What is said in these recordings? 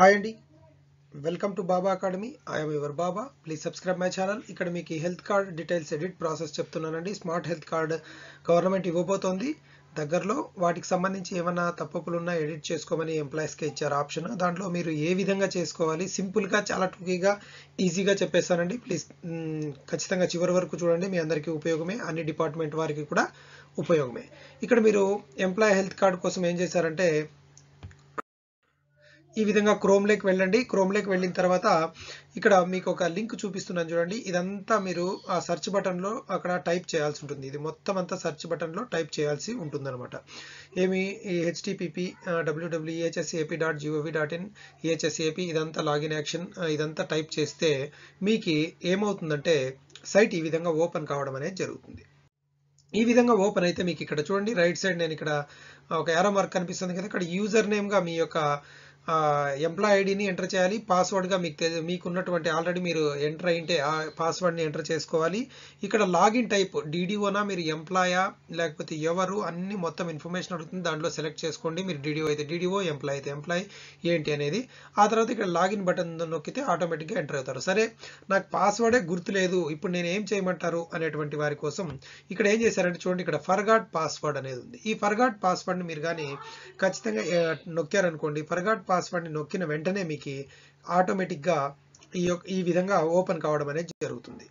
hi అండి welcome to Baba academy I'm your Baba please subscribe my channel ఇక్కడ మీకు health card details edit process చెప్తున్నానండి smart health card government ఇవ్వబోతోంది దగ్గరలో వాటికి సంబంధించి ఏమైనా తప్పకులు ఉన్నా ఎడిట్ చేసుకోమని ఎంప్లాయీస్కి ఇచ్చారు ఆప్షన్ దాంట్లో మీరు ఏ విధంగా చేసుకోవాలి సింపుల్గా చాలా టూకీగా ఈజీగా చెప్పేస్తానండి ప్లీజ్ ఖచ్చితంగా చివరి వరకు చూడండి మీ అందరికీ ఉపయోగమే అన్ని డిపార్ట్మెంట్ వారికి కూడా ఉపయోగమే ఇక్కడ మీరు ఎంప్లాయీ హెల్త్ కార్డ్ కోసం ఏం చేశారంటే ఈ విధంగా క్రోమ్ లెక్ వెళ్ళండి క్రోమ్ లేక్ వెళ్ళిన తర్వాత ఇక్కడ మీకు ఒక లింక్ చూపిస్తున్నాను చూడండి ఇదంతా మీరు ఆ సెర్చ్ బటన్లో అక్కడ టైప్ చేయాల్సి ఉంటుంది ఇది మొత్తం అంతా సర్చ్ బటన్లో టైప్ చేయాల్సి ఉంటుందన్నమాట ఏమి HTTP WWW EHSAP dot GOV dot in EHSAP ఇదంతా లాగిన్ యాక్షన్ ఇదంతా టైప్ చేస్తే మీకు ఏమవుతుందంటే సైట్ ఈ విధంగా ఓపెన్ కావడం అనేది జరుగుతుంది ఈ విధంగా ఓపెన్ అయితే మీకు ఇక్కడ చూడండి రైట్ సైడ్ నేను ఇక్కడ ఒక యారో మార్క్ కనిపిస్తుంది కదా ఇక్కడ యూజర్ నేమ్గా మీ యొక్క ఎంప్లాయ్ ఐడిని ఎంటర్ చేయాలి పాస్వర్డ్గా మీకు మీకున్నటువంటి ఆల్రెడీ మీరు ఎంటర్ అయింటే ఆ పాస్వర్డ్ని ఎంటర్ చేసుకోవాలి ఇక్కడ లాగిన్ టైప్ డీడీఓనా మీరు ఎంప్లాయా లేకపోతే ఎవరు అన్ని మొత్తం ఇన్ఫర్మేషన్ అడుగుతుంది దాంట్లో సెలెక్ట్ చేసుకోండి మీరు డీడీఓ అయితే డీడీఓ ఎంప్లాయ్ అయితే ఎంప్లాయ్ ఏంటి అనేది ఆ తర్వాత ఇక్కడ లాగిన్ బటన్ నొక్కితే ఆటోమేటిక్గా ఎంటర్ అవుతారు సరే నాకు పాస్వర్డే గుర్తులేదు ఇప్పుడు నేను ఏం చేయమంటారు అనేటువంటి వారి కోసం ఇక్కడ ఏం చేశారంటే చూడండి ఇక్కడ ఫర్గాట్ పాస్వర్డ్ అనేది ఉంది ఈ ఫర్గాట్ పాస్వర్డ్ని మీరు కానీ ఖచ్చితంగా నొక్కారనుకోండి ఫర్గాట్ పాస్ పాస్వర్డ్ని నొక్కిన వెంటనే మీకు ఆటోమేటిక్గా ఈ ఈ విధంగా ఓపెన్ కావడం అనేది జరుగుతుంది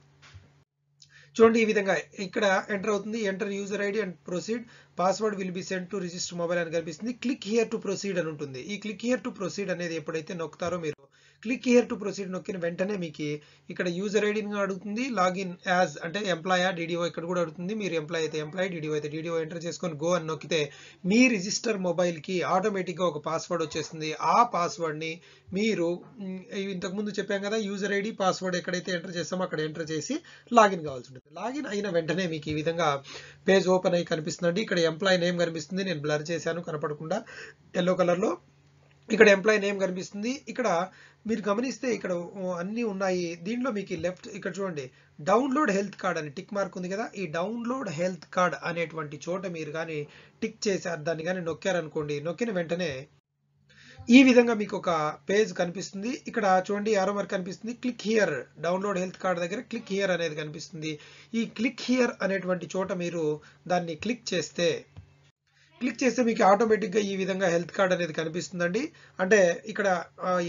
చూడండి ఈ విధంగా ఇక్కడ ఎంటర్ అవుతుంది enter user ID and proceed password will be send to register mobile అని కనిపిస్తుంది క్లిక్ హియర్ టు ప్రొసీడ్ అని ఉంటుంది ఈ క్లిక్ హియర్ టు ప్రొసీడ్ అనేది ఎప్పుడైతే నొక్కుతారో మీరు క్లిక్ హియర్ టు ప్రొసీడ్ నొక్కిన వెంటనే మీకు ఇక్కడ యూజర్ ఐడిని అడుగుతుంది లాగిన్ యాజ్ అంటే ఎంప్లాయా డీడీఓ ఇక్కడ కూడా అడుగుతుంది మీరు ఎంప్లాయ్ అయితే ఎంప్లాయ్ డీడీఓ అయితే డీడీఓ ఎంటర్ చేసుకొని గో అని నొక్కితే మీ రిజిస్టర్ మొబైల్కి ఆటోమేటిక్గా ఒక పాస్వర్డ్ వచ్చేస్తుంది ఆ పాస్వర్డ్ని మీరు ఇంతకుముందు చెప్పాం కదా యూజర్ ఐడి పాస్వర్డ్ ఎక్కడైతే ఎంటర్ చేస్తామో అక్కడ ఎంటర్ చేసి లాగిన్ కావాల్సి ఉంటుంది లాగిన్ అయిన వెంటనే మీకు ఈ విధంగా పేజ్ ఓపెన్ అయ్యి కనిపిస్తుందండి ఇక్కడ ఎంప్లాయ్ నేమ్ కనిపిస్తుంది నేను బ్లర్ చేశాను కనపడకుండా ఎల్లో కలర్లో ఇక్కడ ఎంప్లాయీ నేమ్ కనిపిస్తుంది ఇక్కడ మీరు గమనిస్తే ఇక్కడ అన్నీ ఉన్నాయి దీంట్లో మీకు లెఫ్ట్ ఇక్కడ చూడండి డౌన్లోడ్ హెల్త్ కార్డ్ అని టిక్ మార్క్ ఉంది కదా ఈ డౌన్లోడ్ హెల్త్ కార్డ్ అనేటువంటి చోట మీరు కానీ టిక్ చేశారు దాన్ని కానీ నొక్కారనుకోండి నొక్కిన వెంటనే ఈ విధంగా మీకు ఒక పేజ్ కనిపిస్తుంది ఇక్కడ చూడండి ఆరో మార్క్ కనిపిస్తుంది click here download health card దగ్గర క్లిక్ హియర్ అనేది కనిపిస్తుంది ఈ క్లిక్ హియర్ అనేటువంటి చోట మీరు దాన్ని క్లిక్ చేస్తే క్లిక్ చేస్తే మీకు ఆటోమేటిక్గా ఈ విధంగా హెల్త్ కార్డ్ అనేది కనిపిస్తుందండి అంటే ఇక్కడ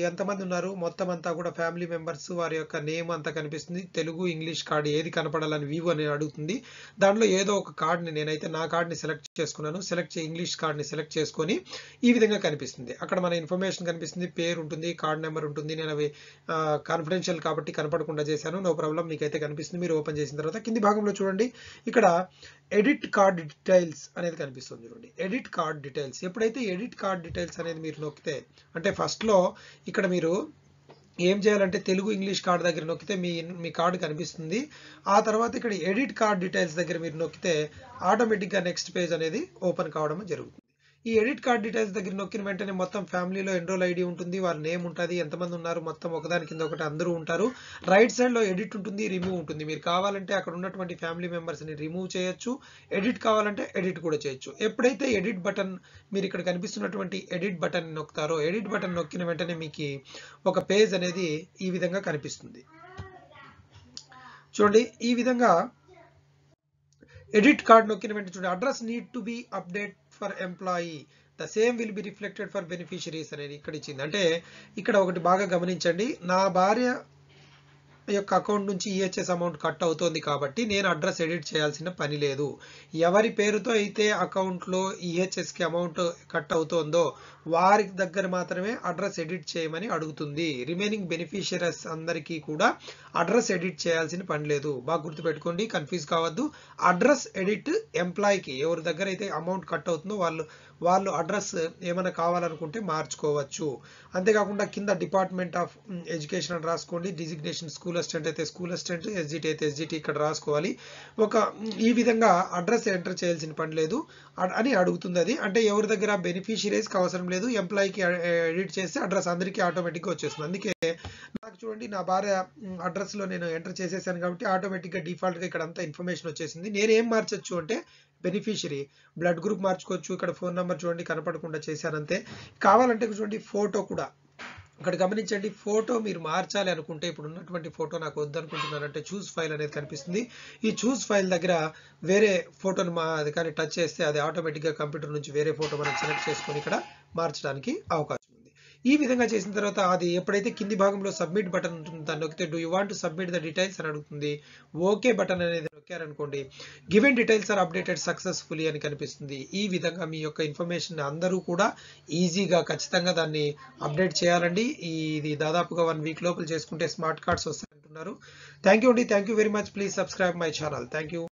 ఎంతమంది ఉన్నారు మొత్తం అంతా కూడా ఫ్యామిలీ మెంబర్స్ వారి యొక్క నేమ్ అంతా కనిపిస్తుంది తెలుగు ఇంగ్లీష్ కార్డ్ ఏది కనపడాలని వ్యూ అని అడుగుతుంది దాంట్లో ఏదో ఒక కార్డ్ని నేనైతే నా కార్డ్ని సెలెక్ట్ చేసుకున్నాను సెలెక్ట్ ఇంగ్లీష్ కార్డ్ని సెలెక్ట్ చేసుకొని ఈ విధంగా కనిపిస్తుంది అక్కడ మన ఇన్ఫర్మేషన్ కనిపిస్తుంది పేరు ఉంటుంది కార్డ్ నెంబర్ ఉంటుంది నేను అవి కాన్ఫిడెన్షియల్ కాబట్టి కనపడకుండా చేశాను నో ప్రాబ్లం మీకైతే కనిపిస్తుంది మీరు ఓపెన్ చేసిన తర్వాత కింది భాగంలో చూడండి ఇక్కడ ఎడిట్ కార్డ్ డీటెయిల్స్ అనేది కనిపిస్తుంది చూడండి ఎడిట్ కార్డ్ డీటెయిల్స్ ఎప్పుడైతే ఎడిట్ కార్డ్ డీటెయిల్స్ అనేది మీరు నొక్కితే అంటే ఫస్ట్లో ఇక్కడ మీరు ఏం చేయాలంటే తెలుగు ఇంగ్లీష్ కార్డ్ దగ్గర నొక్కితే మీ మీ కార్డు కనిపిస్తుంది ఆ తర్వాత ఇక్కడ ఎడిట్ కార్డ్ డీటెయిల్స్ దగ్గర మీరు నొక్కితే ఆటోమేటిక్గా నెక్స్ట్ పేజ్ అనేది ఓపెన్ కావడం జరుగుతుంది ఈ ఎడిట్ కార్డ్ డీటెయిల్స్ దగ్గర నొక్కిన వెంటనే మొత్తం ఫ్యామిలీలో ఎన్రోల్ ఐడి ఉంటుంది వారి నేమ్ ఉంటుంది ఎంతమంది ఉన్నారు మొత్తం ఒకదాని కింద ఒకటి అందరూ ఉంటారు రైట్ సైడ్లో ఎడిట్ ఉంటుంది రిమూవ్ ఉంటుంది మీరు కావాలంటే అక్కడ ఉన్నటువంటి ఫ్యామిలీ మెంబర్స్ని రిమూవ్ చేయొచ్చు ఎడిట్ కావాలంటే ఎడిట్ కూడా చేయొచ్చు ఎప్పుడైతే ఎడిట్ బటన్ మీరు ఇక్కడ కనిపిస్తున్నటువంటి ఎడిట్ బటన్ నొక్కుతారో ఎడిట్ బటన్ నొక్కిన వెంటనే మీకు ఒక పేజ్ అనేది ఈ విధంగా కనిపిస్తుంది చూడండి ఈ విధంగా ఎడిట్ కార్డ్ నొక్కిన వెంటనే చూడండి address need to be update for employee the same will be reflected for beneficiaries అనేది ఇక్కడ ఇచ్చింది అంటే ఇక్కడ ఒకటి బాగా గమనించండి నా భార్య యొక్క అకౌంట్ నుంచి ఈహెచ్ఎస్ అమౌంట్ కట్ అవుతోంది కాబట్టి నేను అడ్రస్ ఎడిట్ చేయాల్సిన పని లేదు ఎవరి పేరుతో అయితే అకౌంట్లో ఈహెచ్ఎస్కి అమౌంట్ కట్ అవుతోందో వారి దగ్గర మాత్రమే అడ్రస్ ఎడిట్ చేయమని అడుగుతుంది రిమైనింగ్ బెనిఫిషియరీస్ అందరికీ కూడా అడ్రస్ ఎడిట్ చేయాల్సిన పని లేదు బాగా గుర్తుపెట్టుకోండి కన్ఫ్యూజ్ కావద్దు అడ్రస్ ఎడిట్ ఎంప్లాయీకి ఎవరి దగ్గర అయితే అమౌంట్ కట్ అవుతుందో వాళ్ళు వాళ్ళు అడ్రస్ ఏమైనా కావాలనుకుంటే మార్చుకోవచ్చు అంతేకాకుండా కింద డిపార్ట్మెంట్ ఆఫ్ ఎడ్యుకేషన్ అని రాసుకోండి డిజిగ్నేషన్ స్కూల్ అసిస్టెంట్ అయితే స్కూల్ అసిస్టెంట్ ఎస్జిటి అయితే ఎస్జిటి ఇక్కడ రాసుకోవాలి ఒక ఈ విధంగా అడ్రస్ ఎంటర్ చేయాల్సిన పని లేదు అని అడుగుతుంది అది అంటే ఎవరి దగ్గర బెనిఫిషియరీస్కి అవసరం లేదు ఎంప్లాయీకి ఎడిట్ చేస్తే అడ్రస్ అందరికీ ఆటోమేటిక్గా వచ్చేస్తుంది అందుకే నాకు చూడండి నా భార్య అడ్రస్లో నేను ఎంటర్ చేసేసాను కాబట్టి ఆటోమేటిక్గా డిఫాల్ట్గా ఇక్కడ అంతా ఇన్ఫర్మేషన్ వచ్చేసింది నేను ఏం మార్చచ్చు అంటే బెనిఫిషియరీ బ్లడ్ గ్రూప్ మార్చుకోవచ్చు ఇక్కడ ఫోన్ నెంబర్ చూడండి కనపడకుండా చేశానంతే కావాలంటే చూడండి ఫోటో కూడా ఇక్కడ గమనించండి ఫోటో మీరు మార్చాలి అనుకుంటే ఇప్పుడు ఉన్నటువంటి ఫోటో నాకు అంటే చూస్ ఫైల్ అనేది కనిపిస్తుంది ఈ చూస్ ఫైల్ దగ్గర వేరే ఫోటోను మా అది కానీ టచ్ చేస్తే అది ఆటోమేటిక్గా కంప్యూటర్ నుంచి వేరే ఫోటో మనం సెలెక్ట్ చేసుకొని ఇక్కడ మార్చడానికి అవకాశం ఈ విధంగా చేసిన తర్వాత అది ఎప్పుడైతే కింది భాగంలో సబ్మిట్ బటన్ ఉంటుందో దాన్ని నొక్కితే do you want to submit the details అని అడుగుతుంది ఓకే బటన్ అనేది నొక్కారనుకోండి given details are updated successfully అని కనిపిస్తుంది ఈ విధంగా మీ యొక్క ఇన్ఫర్మేషన్ అందరూ కూడా ఈజీగా ఖచ్చితంగా దాన్ని అప్డేట్ చేయాలండి ఇది దాదాపుగా వన్ వీక్ లోపల చేసుకుంటే స్మార్ట్ కార్డ్స్ వస్తాయంటున్నారు థ్యాంక్ యూ అండి thank you very much please subscribe my channel thank you